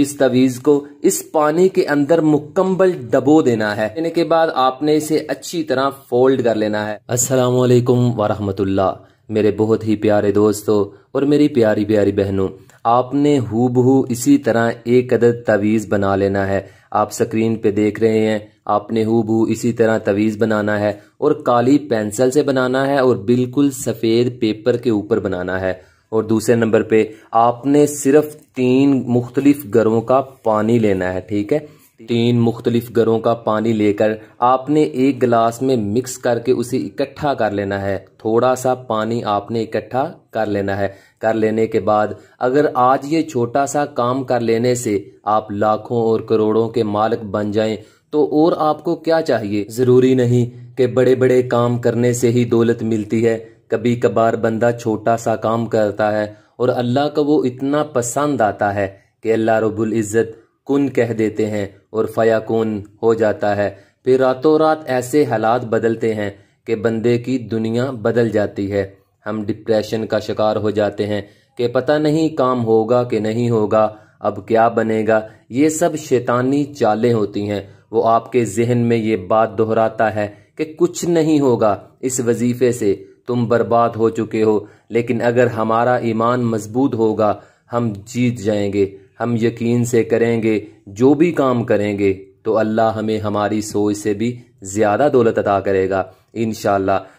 इस तवीज़ को इस पानी के अंदर मुकम्मल डबो देना है देने के बाद आपने इसे अच्छी तरह फोल्ड कर लेना है अस्सलाम असलकम वरहमतुल्ला मेरे बहुत ही प्यारे दोस्तों और मेरी प्यारी प्यारी बहनों आपने हूबहू इसी तरह एक अदद तवीज़ बना लेना है आप स्क्रीन पे देख रहे हैं आपने हूबहू इसी तरह तवीज़ बनाना है और काली पेंसिल से बनाना है और बिल्कुल सफ़ेद पेपर के ऊपर बनाना है और दूसरे नंबर पे आपने सिर्फ तीन मुख्तलिफ घरों का पानी लेना है ठीक है तीन मुख्तलिफ घरों का पानी लेकर आपने एक गिलास में मिक्स करके उसे इकट्ठा कर लेना है थोड़ा सा पानी आपने इकट्ठा कर लेना है कर लेने के बाद अगर आज ये छोटा सा काम कर लेने से आप लाखों और करोड़ों के मालिक बन जाएं तो और आपको क्या चाहिए जरूरी नहीं कि बड़े बड़े काम करने से ही दौलत मिलती है कभी कभार बंदा छोटा सा काम करता है और अल्लाह का वो इतना पसंद आता है कि अल्लाह रबुल इज़्ज़त कुन कह देते हैं और कुन हो जाता है फिर रातों रात ऐसे हालात बदलते हैं कि बंदे की दुनिया बदल जाती है हम डिप्रेशन का शिकार हो जाते हैं कि पता नहीं काम होगा कि नहीं होगा अब क्या बनेगा ये सब शैतानी चालें होती हैं वो आपके जहन में ये बात दोहराता है कि कुछ नहीं होगा इस वजीफे से तुम बर्बाद हो चुके हो लेकिन अगर हमारा ईमान मजबूत होगा हम जीत जाएंगे हम यकीन से करेंगे जो भी काम करेंगे तो अल्लाह हमें हमारी सोच से भी ज़्यादा दौलत अदा करेगा इन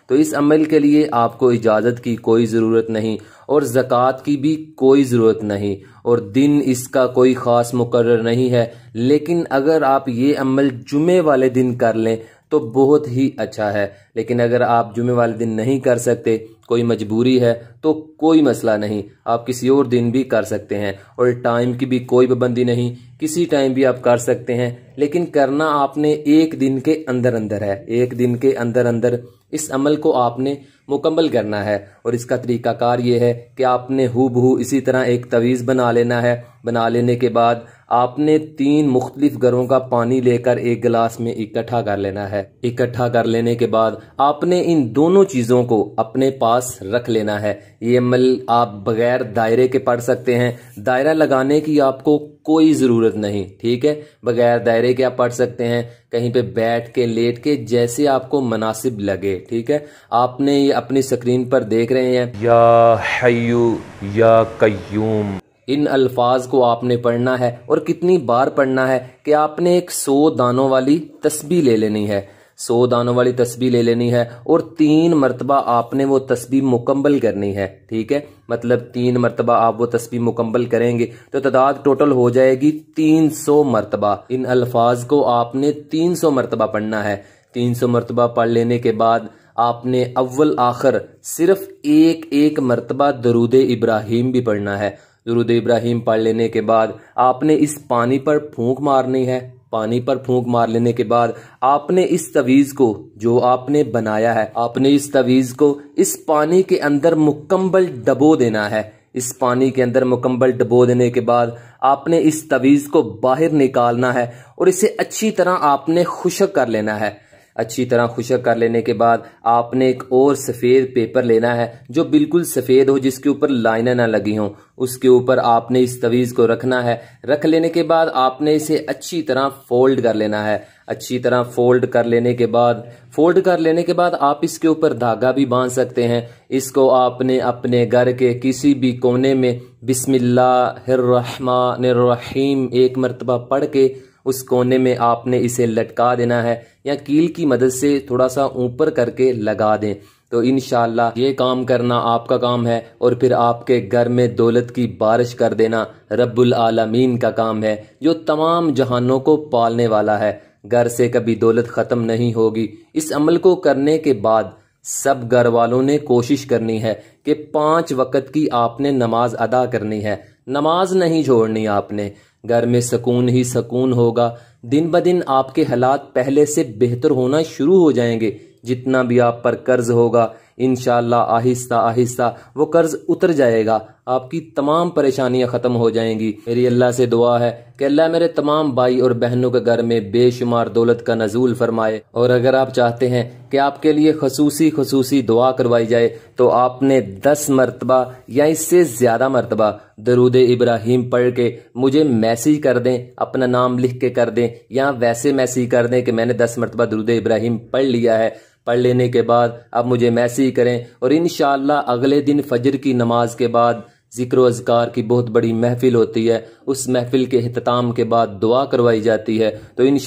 तो इस अमल के लिए आपको इजाज़त की कोई ज़रूरत नहीं और जक़ात की भी कोई ज़रूरत नहीं और दिन इसका कोई ख़ास मुकर नहीं है लेकिन अगर आप ये अमल जुमे वाले दिन कर लें तो बहुत ही अच्छा है लेकिन अगर आप जुमे वाले दिन नहीं कर सकते कोई मजबूरी है तो कोई मसला नहीं आप किसी और दिन भी कर सकते हैं और टाइम की भी कोई पाबंदी नहीं किसी टाइम भी आप कर सकते हैं लेकिन करना आपने एक दिन के अंदर अंदर है एक दिन के अंदर अंदर इस अमल को आपने मुकम्मल करना है और इसका तरीकाकार ये है कि आपने हु इसी तरह एक तवीज़ बना लेना है बना लेने के बाद आपने तीन मुख्तलिफ घरों का पानी लेकर एक गिलास में इकट्ठा कर लेना है इकट्ठा कर लेने के बाद आपने इन दोनों चीज़ों को अपने पास रख लेना है ये अमल आप बगैर दायरे के पढ़ सकते हैं दायरा लगाने की आपको कोई ज़रूरत नहीं ठीक है बगैर दायरे के आप पढ़ सकते हैं कहीं पे बैठ के लेट के जैसे आपको मुनासिब लगे ठीक है आपने ये अपनी स्क्रीन पर देख रहे हैं या हयू या कयूम इन अल्फाज को आपने पढ़ना है और कितनी बार पढ़ना है कि आपने एक सौ दानों वाली तस्बी ले लेनी है सौ दानों वाली तस्बी ले लेनी है और तीन मरतबा आपने वो तस्बी मुकम्मल करनी है ठीक है मतलब तीन मरतबा आप वो तस्बी मुकम्मल करेंगे तो तादाद टोटल हो जाएगी तीन सौ मरतबा इन अल्फाज को आपने तीन सौ मरतबा पढ़ना है तीन सौ मरतबा पढ़ लेने के बाद आपने अव्वल आखिर सिर्फ एक एक मरतबा दरूद इब्राहिम भी पढ़ना है दुरुद इब्राहिम पढ़ लेने के बाद आपने इस पानी पर फूंक मारनी है पानी पर फूंक मार लेने के बाद आपने इस तवीज़ को जो आपने बनाया है आपने इस तवीज़ को इस पानी के अंदर मुकम्मल डबो देना है इस पानी के अंदर मुकम्मल डबो देने के बाद आपने इस तवीज़ को बाहर निकालना है और इसे अच्छी तरह आपने खुशक कर लेना है अच्छी तरह खुशक कर लेने के बाद आपने एक और सफ़ेद पेपर लेना है जो बिल्कुल सफ़ेद हो जिसके ऊपर लाइनें ना लगी हों उसके ऊपर आपने इस तवीज़ को रखना है रख लेने के बाद आपने इसे अच्छी तरह फोल्ड कर लेना है अच्छी तरह फोल्ड कर लेने के बाद फोल्ड कर लेने के बाद आप इसके ऊपर धागा भी बांध सकते हैं इसको आपने अपने घर के किसी भी कोने में बिस्मिल्लाहिर्रहमानिर्रहीम एक मरतबा पढ़ के उस कोने में आपने इसे लटका देना है या कील की मदद से थोड़ा सा ऊपर करके लगा दें तो इन ये काम करना आपका काम है और फिर आपके घर में दौलत की बारिश कर देना रब्बुल आलमीन का काम है जो तमाम जहानों को पालने वाला है घर से कभी दौलत ख़त्म नहीं होगी इस अमल को करने के बाद सब घर वालों ने कोशिश करनी है कि पांच वक्त की आपने नमाज अदा करनी है नमाज नहीं छोड़नी आपने घर में सकून ही सकून होगा दिन ब दिन आपके हालात पहले से बेहतर होना शुरू हो जाएंगे जितना भी आप पर कर्ज होगा इन आहिस्ता आहिस्ता वो कर्ज उतर जाएगा आपकी तमाम परेशानियां ख़त्म हो जाएंगी मेरी अल्लाह से दुआ है कि अल्लाह मेरे तमाम भाई और बहनों के घर में बेशुमार दौलत का नजूल फरमाए और अगर आप चाहते हैं कि आपके लिए खसूसी खसूसी दुआ करवाई जाए तो आपने दस मरतबा या इससे ज़्यादा मरतबा दरूद इब्राहिम पढ़ के मुझे मैसेज कर दें अपना नाम लिख के कर दें या वैसे मैसेज कर दें कि मैंने दस मरतबा दरूद इब्राहिम पढ़ लिया है पढ़ लेने के बाद आप मुझे मैसेज करें और इन अगले दिन फजर की नमाज के बाद जिक्र अजगार की बहुत बड़ी महफिल होती है उस महफिल के अहताम के बाद दुआ करवाई जाती है तो इन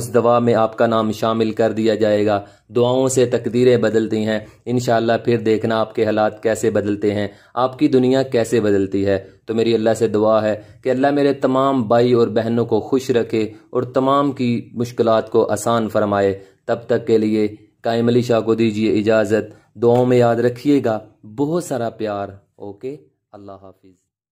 उस दवा में आपका नाम शामिल कर दिया जाएगा दुआओं से तकदीरें बदलती हैं इन फिर देखना आपके हालात कैसे बदलते हैं आपकी दुनिया कैसे बदलती है तो मेरी अल्लाह से दुआ है कि अल्लाह मेरे तमाम भाई और बहनों को खुश रखे और तमाम की मुश्किल को आसान फरमाए तब तक के लिए कायम अली शाह को दीजिए इजाज़त दुआओं में याद रखिएगा बहुत सारा प्यार ओके अल्लाह हाफिज़